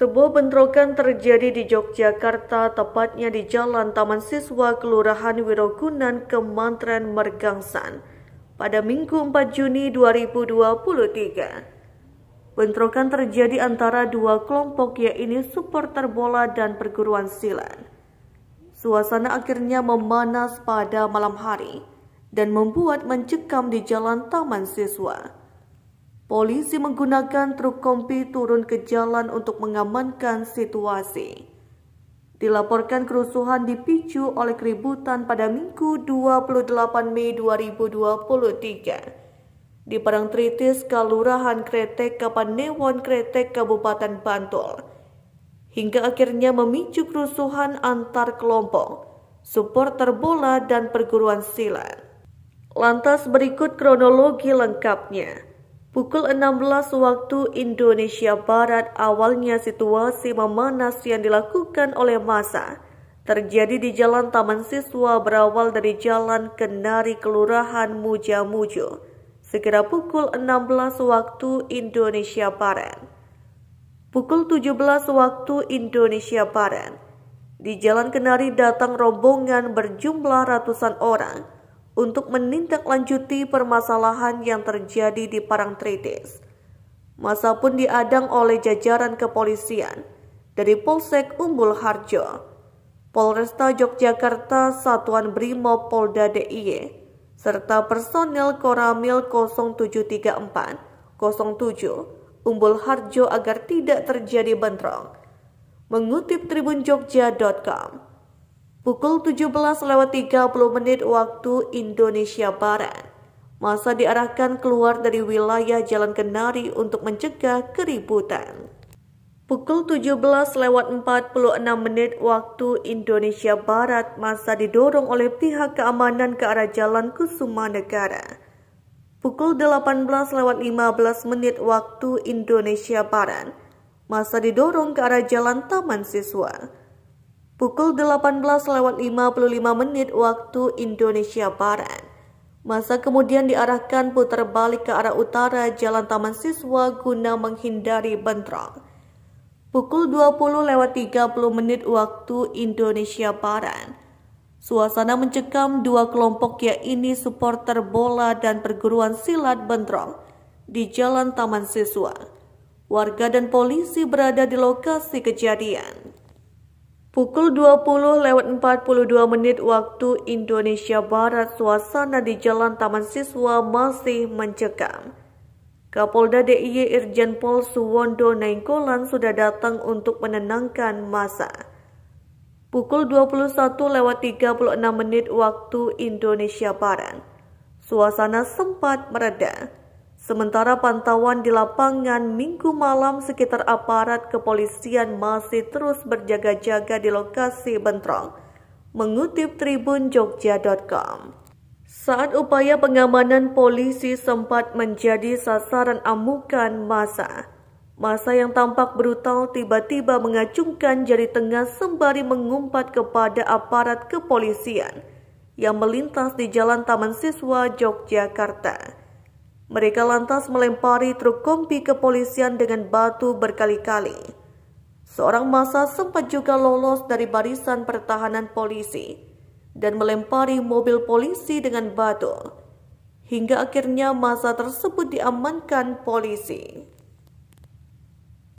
Sebuah bentrokan terjadi di Yogyakarta, tepatnya di Jalan Taman Siswa, Kelurahan Wirogunan, Kemantren, Mergangsan, pada Minggu 4 Juni 2023. Bentrokan terjadi antara dua kelompok yaitu supporter bola dan perguruan silat. Suasana akhirnya memanas pada malam hari dan membuat mencekam di Jalan Taman Siswa. Polisi menggunakan truk kompi turun ke jalan untuk mengamankan situasi. Dilaporkan kerusuhan dipicu oleh keributan pada Minggu 28 Mei 2023 di Padang Tritis, Kalurahan Kretek, Kapanewon Kretek, Kabupaten Bantul. Hingga akhirnya memicu kerusuhan antar kelompok, supporter bola dan perguruan silat. Lantas berikut kronologi lengkapnya. Pukul 16 waktu Indonesia Barat awalnya situasi memanas yang dilakukan oleh masa terjadi di Jalan Taman Siswa berawal dari Jalan Kenari Kelurahan Mujamujo Mujo segera pukul 16 waktu Indonesia Barat. Pukul 17 waktu Indonesia Barat, di Jalan Kenari datang rombongan berjumlah ratusan orang untuk menindaklanjuti permasalahan yang terjadi di Parang Tritis. Masa pun diadang oleh jajaran kepolisian dari Polsek Umbul Harjo, Polresta Yogyakarta, Satuan Brimob Polda DIY, serta personil Koramil 0734 07 Umbul Harjo agar tidak terjadi bentrok. Mengutip tribunjogja.com Pukul 17 lewat 30 menit waktu Indonesia Barat, masa diarahkan keluar dari wilayah Jalan Kenari untuk mencegah keributan. Pukul 17 lewat 46 menit waktu Indonesia Barat, masa didorong oleh pihak keamanan ke arah Jalan Kusuma Negara. Pukul 18 lewat 15 menit waktu Indonesia Barat, masa didorong ke arah Jalan Taman Siswa pukul 18.55 menit waktu Indonesia Barat. Masa kemudian diarahkan putar balik ke arah utara Jalan Taman Siswa guna menghindari bentrok. Pukul 20.30 lewat menit waktu Indonesia Barat. Suasana mencekam dua kelompok yakni supporter bola dan perguruan silat bentrok di Jalan Taman Siswa. Warga dan polisi berada di lokasi kejadian. Pukul 20 lewat 42 menit waktu Indonesia Barat, suasana di Jalan Taman Siswa masih mencekam. Kapolda DIY Irjen Pol Suwondo Nainggolan sudah datang untuk menenangkan masa. Pukul 21 lewat 36 menit waktu Indonesia Barat, suasana sempat meredah. Sementara pantauan di lapangan minggu malam sekitar aparat kepolisian masih terus berjaga-jaga di lokasi bentrok, mengutip Tribun Jogja.com. Saat upaya pengamanan polisi sempat menjadi sasaran amukan masa. Masa yang tampak brutal tiba-tiba mengacungkan jari tengah sembari mengumpat kepada aparat kepolisian yang melintas di Jalan Taman Siswa, Yogyakarta. Mereka lantas melempari truk kompi kepolisian dengan batu berkali-kali. Seorang massa sempat juga lolos dari barisan pertahanan polisi dan melempari mobil polisi dengan batu. Hingga akhirnya massa tersebut diamankan polisi.